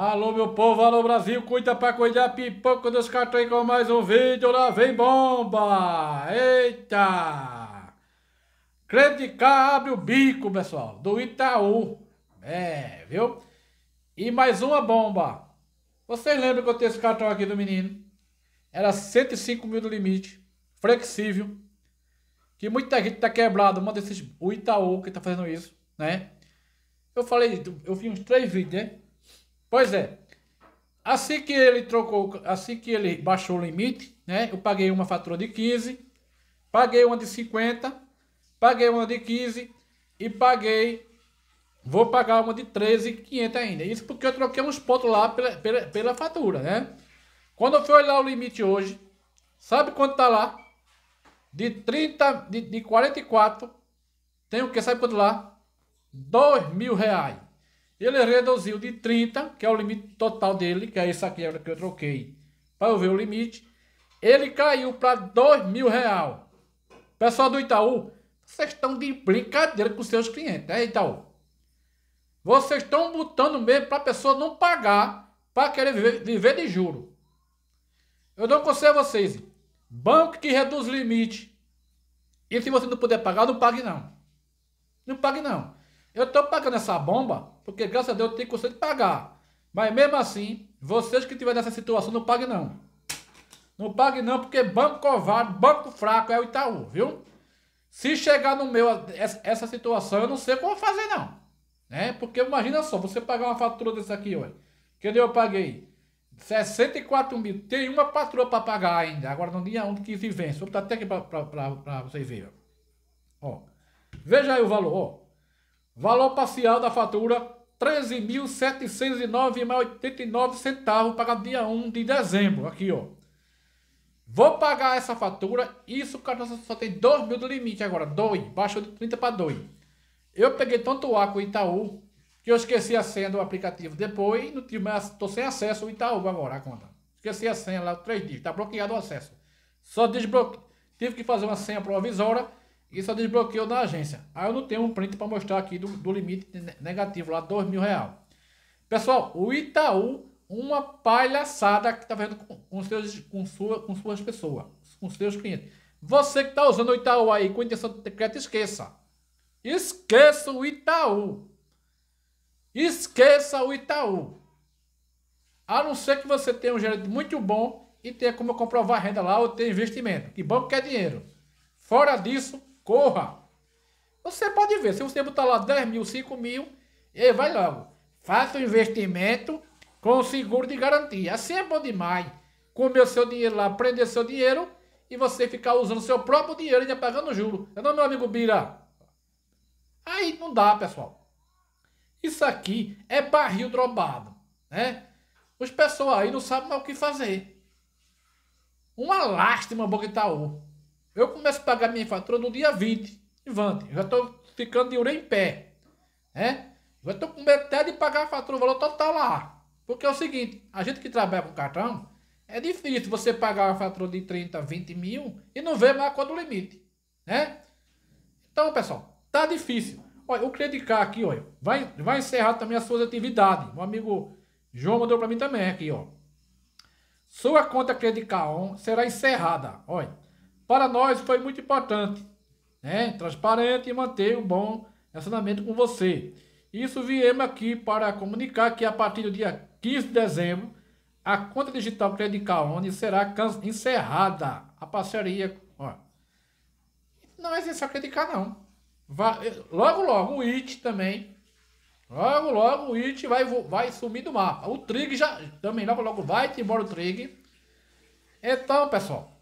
Alô, meu povo, alô, Brasil, cuida pra cuidar, pipoco dos cartões com mais um vídeo, lá vem bomba! Eita! Credicar abre o bico, pessoal, do Itaú. É, viu? E mais uma bomba. Vocês lembram que eu tenho esse cartão aqui do menino? Era 105 mil do limite, flexível, que muita gente tá quebrado, manda esses, o Itaú que tá fazendo isso, né? Eu falei, eu vi uns três vídeos, né? Pois é. Assim que ele trocou, assim que ele baixou o limite, né? Eu paguei uma fatura de 15, paguei uma de 50, paguei uma de 15 e paguei vou pagar uma de 13,500 ainda. Isso porque eu troquei uns pontos lá pela, pela, pela fatura, né? Quando eu fui olhar o limite hoje, sabe quanto tá lá? De 30, de, de 44, tem o que? Sabe quanto lá? 2 mil reais. Ele reduziu de 30, que é o limite total dele, que é esse aqui é que eu troquei, para eu ver o limite. Ele caiu para 2 mil real. Pessoal do Itaú, vocês estão de brincadeira com seus clientes, é Itaú? Vocês estão botando mesmo para a pessoa não pagar, para querer viver, viver de juro. Eu dou um conselho a vocês. Banco que reduz limite. E se você não puder pagar, não pague não. Não pague não. Eu estou pagando essa bomba, porque graças a Deus eu tenho condição de pagar. Mas mesmo assim, vocês que estiverem nessa situação, não paguem não. Não pague não, porque banco covarde, banco fraco é o Itaú, viu? Se chegar no meu essa situação, eu não sei como fazer não. Né? Porque imagina só, você pagar uma fatura dessa aqui, olha. Que eu paguei 64 mil. Tem uma fatura para pagar ainda. Agora não dia onde que se vence. Vou botar até aqui para vocês verem. Ó. Veja aí o valor, ó. Valor parcial da fatura 13.709,89 centavos para dia 1 de dezembro. Aqui, ó. Vou pagar essa fatura. Isso cara só tem dois mil do limite agora. dois Baixou de 30 para dois Eu peguei tanto A com o Itaú que eu esqueci a senha do aplicativo depois. Não tive mais. Tô sem acesso ao Itaú agora, a conta. Esqueci a senha lá, três dias. Tá bloqueado o acesso. Só desbloqueei. Tive que fazer uma senha provisória e só desbloqueou na agência. Aí ah, eu não tenho um print para mostrar aqui do, do limite negativo lá, dois mil real. Pessoal, o Itaú, uma palhaçada que está fazendo com, com, seus, com, sua, com suas pessoas, com seus clientes. Você que está usando o Itaú aí com intenção de crédito, esqueça. Esqueça o Itaú. Esqueça o Itaú. A não ser que você tenha um gerente muito bom e tenha como comprovar renda lá ou ter investimento. Que banco quer dinheiro. Fora disso, Corra! Você pode ver, se você botar lá 10 mil, 5 mil, e vai logo. Faça o um investimento com o seguro de garantia. Assim é bom demais. Comer seu dinheiro lá, prender seu dinheiro e você ficar usando seu próprio dinheiro e pagando juro. É não, meu amigo Bira? Aí não dá, pessoal. Isso aqui é barril drobado, né? Os pessoal aí não sabem mais o que fazer. Uma lástima, Boca Itaú. Eu começo a pagar minha fatura no dia 20, Ivante. vante, já estou ficando de ouro em pé. Né? Já estou com medo até de pagar a fatura, o valor total lá. Porque é o seguinte, a gente que trabalha com cartão, é difícil você pagar uma fatura de 30, 20 mil e não ver mais quando o limite. Né? Então, pessoal, tá difícil. Olha, o Credicar aqui, olha, vai, vai encerrar também as suas atividades. Meu amigo João mandou para mim também aqui, ó. Sua conta Credicar será encerrada. Olha, para nós foi muito importante, né? Transparente e manter um bom relacionamento com você. Isso viemos aqui para comunicar que a partir do dia 15 de dezembro, a conta digital Credit Caone será encerrada. A parceria, ó. Não é essencial criticar, não. Vai, eh, logo, logo, o IT também. Logo, logo, o IT vai, vai sumir do mapa. O Trig já, também, logo, logo, vai embora o Trig. Então, pessoal,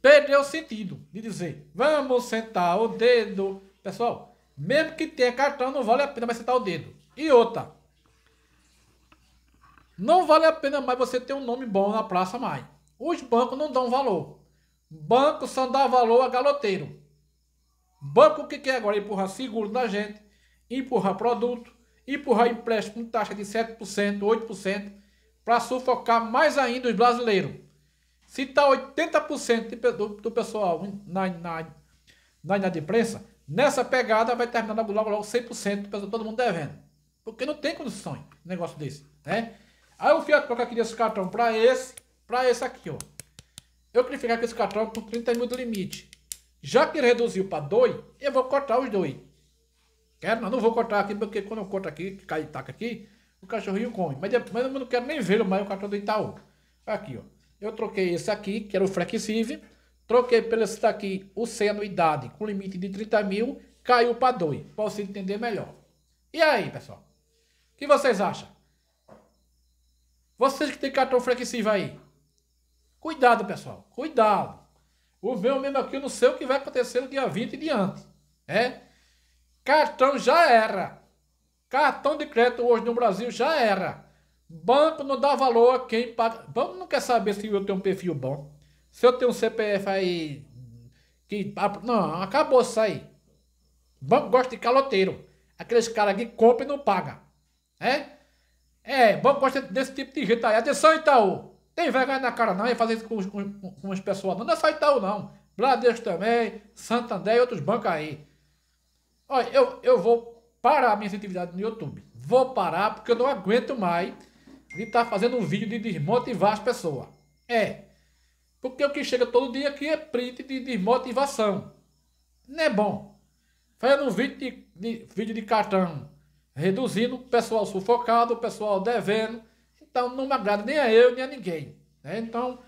perdeu o sentido de dizer vamos sentar o dedo. Pessoal, mesmo que tenha cartão, não vale a pena mais sentar o dedo. E outra, não vale a pena mais você ter um nome bom na praça mais. Os bancos não dão valor. Bancos só dá valor a galoteiro. Banco o que quer agora? Empurrar seguro da gente, empurrar produto, empurrar empréstimo com taxa de 7%, 8%, para sufocar mais ainda os brasileiros. Se está 80% de, do, do, pessoal na, na, na inadimplência, nessa pegada vai terminar logo, logo 100% do pessoal, todo mundo devendo. Porque não tem condições um negócio desse, né? Aí eu fui colocar aqui desse cartão para esse, para esse aqui, ó. Eu queria ficar com esse cartão com 30 mil do limite. Já que ele reduziu para 2, eu vou cortar os dois. Quero, não, não vou cortar aqui, porque quando eu corto aqui, cai e taca aqui, o cachorrinho come. Mas, mas eu não quero nem ver mais o cartão do Itaú. Aqui, ó. Eu troquei esse aqui, que era o flexível, troquei pelo esse daqui, o Seno idade com limite de 30 mil, caiu para 2, para você entender melhor. E aí, pessoal? O que vocês acham? Vocês que tem cartão flexível aí, cuidado, pessoal, cuidado. O meu mesmo aqui, eu não sei o que vai acontecer no dia 20 e diante, né? Cartão já era. Cartão de crédito hoje no Brasil já era. Banco não dá valor a quem paga. Banco não quer saber se eu tenho um perfil bom. Se eu tenho um CPF aí. Que, não, acabou isso aí. Banco gosta de caloteiro. Aqueles caras que compram e não pagam. É? É, banco gosta desse tipo de gente aí. Atenção, é Itaú. Tem vergonha na cara não e fazer isso com, com, com as pessoas. Não, não é só Itaú, não. Bradesco também, Santander e outros bancos aí. Olha, eu, eu vou parar minhas atividades no YouTube. Vou parar porque eu não aguento mais de estar tá fazendo um vídeo de desmotivar as pessoas. É. Porque o que chega todo dia aqui é print de desmotivação. Não é bom. Fazendo um vídeo de, de vídeo de cartão reduzindo, o pessoal sufocado, o pessoal devendo. Então não me agrada nem a eu, nem a ninguém. Né? Então,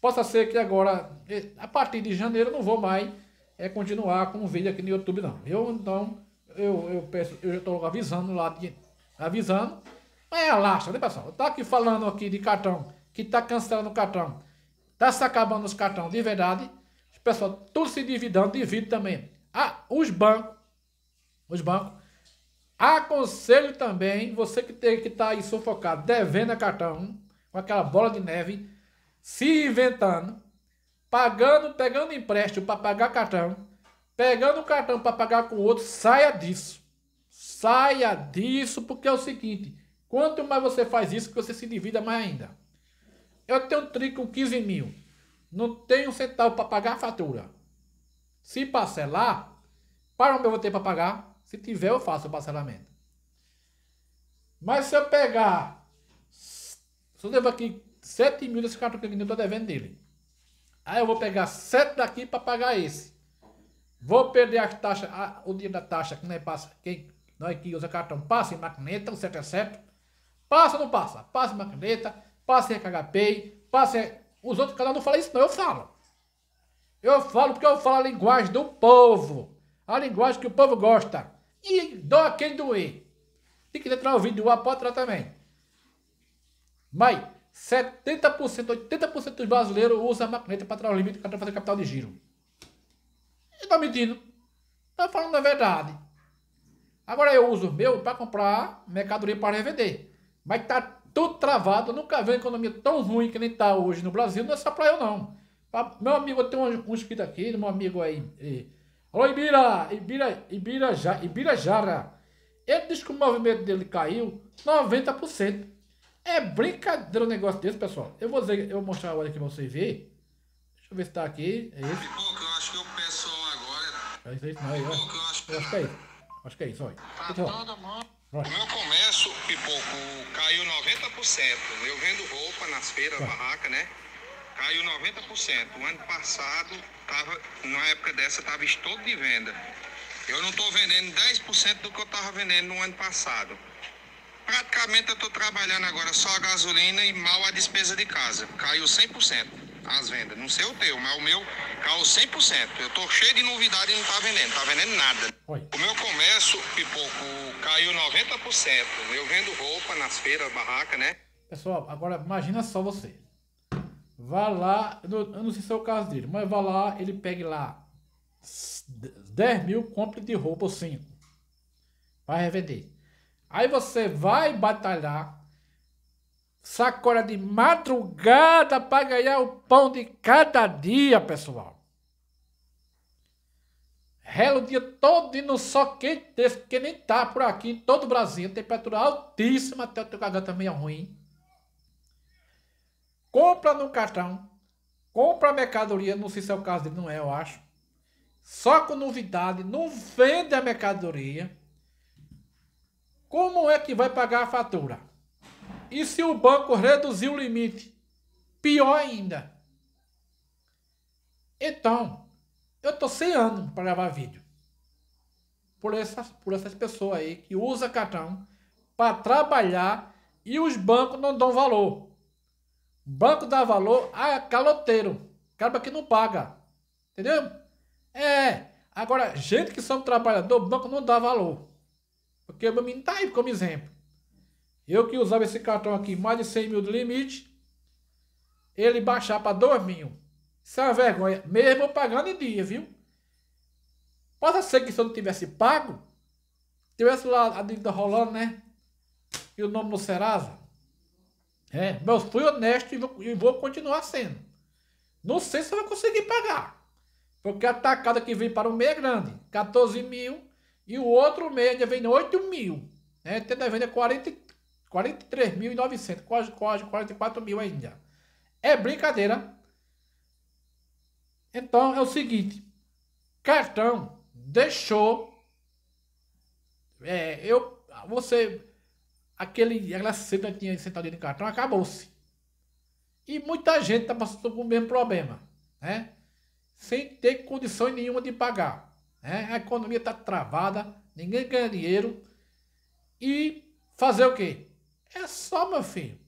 possa ser que agora, a partir de janeiro, não vou mais é, continuar com o vídeo aqui no YouTube, não. Eu então, eu, eu peço, eu já estou avisando lá, de, avisando mas é lastro, né, pessoal? Eu tô aqui falando aqui de cartão, que tá cancelando o cartão. Tá se acabando os cartões, de verdade. Pessoal, tudo se endividando, divide também. Ah, os bancos, os bancos, aconselho também, você que tem que estar tá aí sufocado, devendo a cartão, com aquela bola de neve, se inventando, pagando, pegando empréstimo para pagar cartão, pegando o cartão para pagar com outro, saia disso. Saia disso, porque é o seguinte, Quanto mais você faz isso, que você se divida mais ainda. Eu tenho um trigo com 15 mil. Não tenho um centavo para pagar a fatura. Se parcelar, para onde eu vou ter para pagar? Se tiver, eu faço o parcelamento. Mas se eu pegar. Se eu devo aqui 7 mil desse cartão que eu estou devendo dele. Aí eu vou pegar 7 daqui para pagar esse. Vou perder a taxa, a, o dia da taxa, que não é passa. Quem, nós é que usa cartão passa em maquineta, o então, certo é 7. Passa ou não passa? Passa uma caneta, passa em RKHPay, passa em... Os outros canais não falam isso não, eu falo. Eu falo porque eu falo a linguagem do povo. A linguagem que o povo gosta. E dou quem doer. Se quiser entrar o vídeo do A, pode entrar também. Mas 70%, 80% dos brasileiros usam a maquineta para entrar o limite para fazer capital de giro. E está mentindo. Está falando a verdade. Agora eu uso o meu para comprar mercadoria para revender. Mas tá tudo travado. Eu nunca vi uma economia tão ruim que nem tá hoje no Brasil. Não é só pra eu, não. Meu amigo, tem um, um escrito aqui, meu amigo aí. E, Alô, Ibira! Ibira, Ibira, ja, Ibira Jara. Ele diz que o movimento dele caiu 90%. É brincadeira um negócio desse, pessoal. Eu vou, dizer, eu vou mostrar agora que aqui pra vocês verem. Deixa eu ver se tá aqui. É isso. Pouco, eu acho que é o pessoal agora. É isso, não, é, eu, acho, eu acho que é isso. Acho que é isso, olha. Pra todo mundo. O meu comércio, Pipoco, caiu 90%. Eu vendo roupa nas feiras, tá. barraca, né? Caiu 90%. O ano passado, tava, numa época dessa, estava estouro de venda. Eu não estou vendendo 10% do que eu estava vendendo no ano passado. Praticamente eu estou trabalhando agora só a gasolina e mal a despesa de casa. Caiu 100% as vendas. Não sei o teu, mas o meu caiu 100%. Eu estou cheio de novidade e não está vendendo. Está vendendo nada. Oi. O meu comércio, Pipoco, caiu 90%. Eu vendo roupa nas feiras, barraca, né? Pessoal, agora imagina só você. Vá lá, eu não sei se é o caso dele, mas vá lá, ele pegue lá 10 mil, compre de roupa 5. Vai revender. Aí você vai batalhar, sacola de madrugada para ganhar o pão de cada dia, pessoal. Rela o dia todo e não só quem desse, porque nem tá por aqui em todo o Brasil. Temperatura altíssima, até o teu também meio ruim. Compra no cartão. Compra a mercadoria, não sei se é o caso dele, não é, eu acho. Só com novidade, não vende a mercadoria. Como é que vai pagar a fatura? E se o banco reduzir o limite? Pior ainda. Então, eu tô sem ano para gravar vídeo. Por essas, por essas pessoas aí que usa cartão para trabalhar e os bancos não dão valor. Banco dá valor a caloteiro. Cara que não paga. Entendeu? É. Agora, gente que são trabalhador, banco não dá valor. Porque o meu menino tá aí como exemplo. Eu que usava esse cartão aqui, mais de 100 mil do limite, ele baixar para 2 mil. Isso é uma vergonha. Mesmo pagando em dia, viu? Pode ser que se eu não tivesse pago, tivesse lá a dívida rolando, né? E o nome no Serasa. É, mas eu fui honesto e vou, e vou continuar sendo. Não sei se eu vou conseguir pagar. Porque a tacada que vem para o meio é grande, 14 mil. E o outro meio vem 8 mil. Né? Tendo a venda 43.900, quase, quase 44 mil ainda. É brincadeira. Então é o seguinte: cartão deixou. É, eu, você, aquele, aquela cena tinha sentadinha de cartão, acabou-se. E muita gente está passando por o mesmo problema, né? Sem ter condição nenhuma de pagar. Né? A economia está travada, ninguém ganha dinheiro. E fazer o quê? É só, meu filho.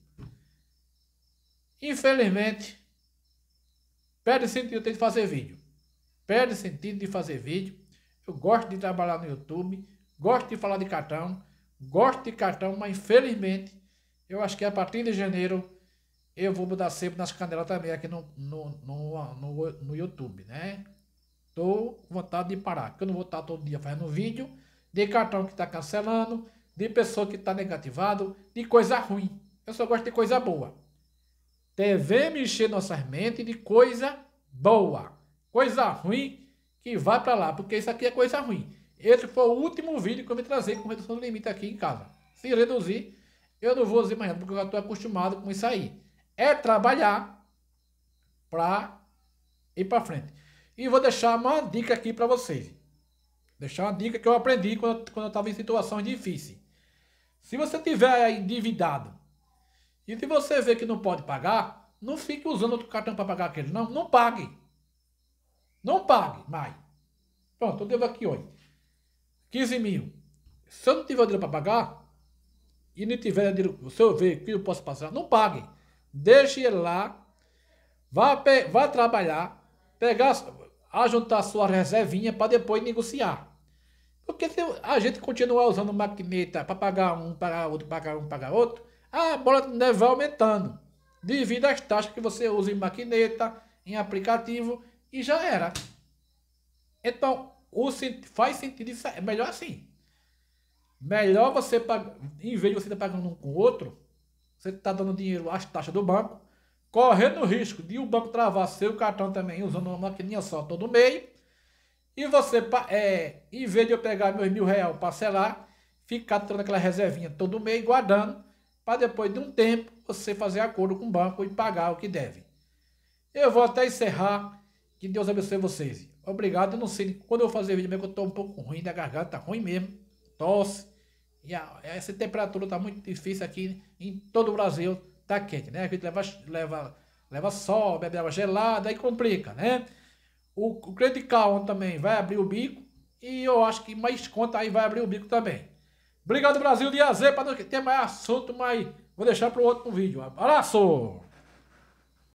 Infelizmente, Perde sentido de fazer vídeo. Perde sentido de fazer vídeo. Eu gosto de trabalhar no YouTube, gosto de falar de cartão, gosto de cartão, mas infelizmente eu acho que a partir de janeiro eu vou mudar sempre nas canelas também aqui no, no, no, no, no YouTube, né? Tô com vontade de parar, que eu não vou estar todo dia fazendo vídeo de cartão que está cancelando, de pessoa que está negativado, de coisa ruim. Eu só gosto de coisa boa. Devemos encher nossas mentes de coisa boa. Coisa ruim que vai para lá, porque isso aqui é coisa ruim. Esse foi o último vídeo que eu me trazer com redução do limite aqui em casa. Se reduzir, eu não vou dizer mais nada, porque eu já estou acostumado com isso aí. É trabalhar para ir para frente. E vou deixar uma dica aqui para vocês. Deixar uma dica que eu aprendi quando, quando eu estava em situações difíceis. Se você tiver endividado e se você vê que não pode pagar, não fique usando outro cartão para pagar aquele. Não, não pague. Não pague mais. Pronto, eu devo aqui hoje. 15 mil. Se eu não tiver dinheiro para pagar, e não tiver dinheiro, se eu ver que eu posso passar, não pague. Deixe ele lá. Vá, pe, vá trabalhar. Pegar, ajuntar sua reservinha para depois negociar. Porque se a gente continuar usando maquineta para pagar um, pagar outro, pagar um, pagar outro, a bola né, vai aumentando, devido às taxas que você usa em maquineta, em aplicativo, e já era. Então, o, faz sentido isso. É melhor assim. Melhor você pagar, em vez de você estar tá pagando um com o outro, você está dando dinheiro às taxas do banco, correndo o risco de o banco travar seu cartão também, usando uma maquininha só todo meio. E você, é, em vez de eu pegar meus mil reais parcelar, ficar tendo aquela reservinha todo mês, guardando, para depois de um tempo você fazer acordo com o banco e pagar o que deve. Eu vou até encerrar. Que Deus abençoe vocês. Obrigado. Eu não sei quando eu vou fazer vídeo mesmo, que eu estou um pouco ruim da garganta, ruim mesmo. Tosse. E a, essa temperatura tá muito difícil aqui em todo o Brasil. Tá quente, né? A gente leva, leva, leva sol, bebe água gelada, aí complica, né? O, o Credit Calon também vai abrir o bico. E eu acho que mais conta aí vai abrir o bico também. Obrigado, Brasil de AZ, para não ter mais assunto, mas vou deixar para o outro vídeo. Abraço!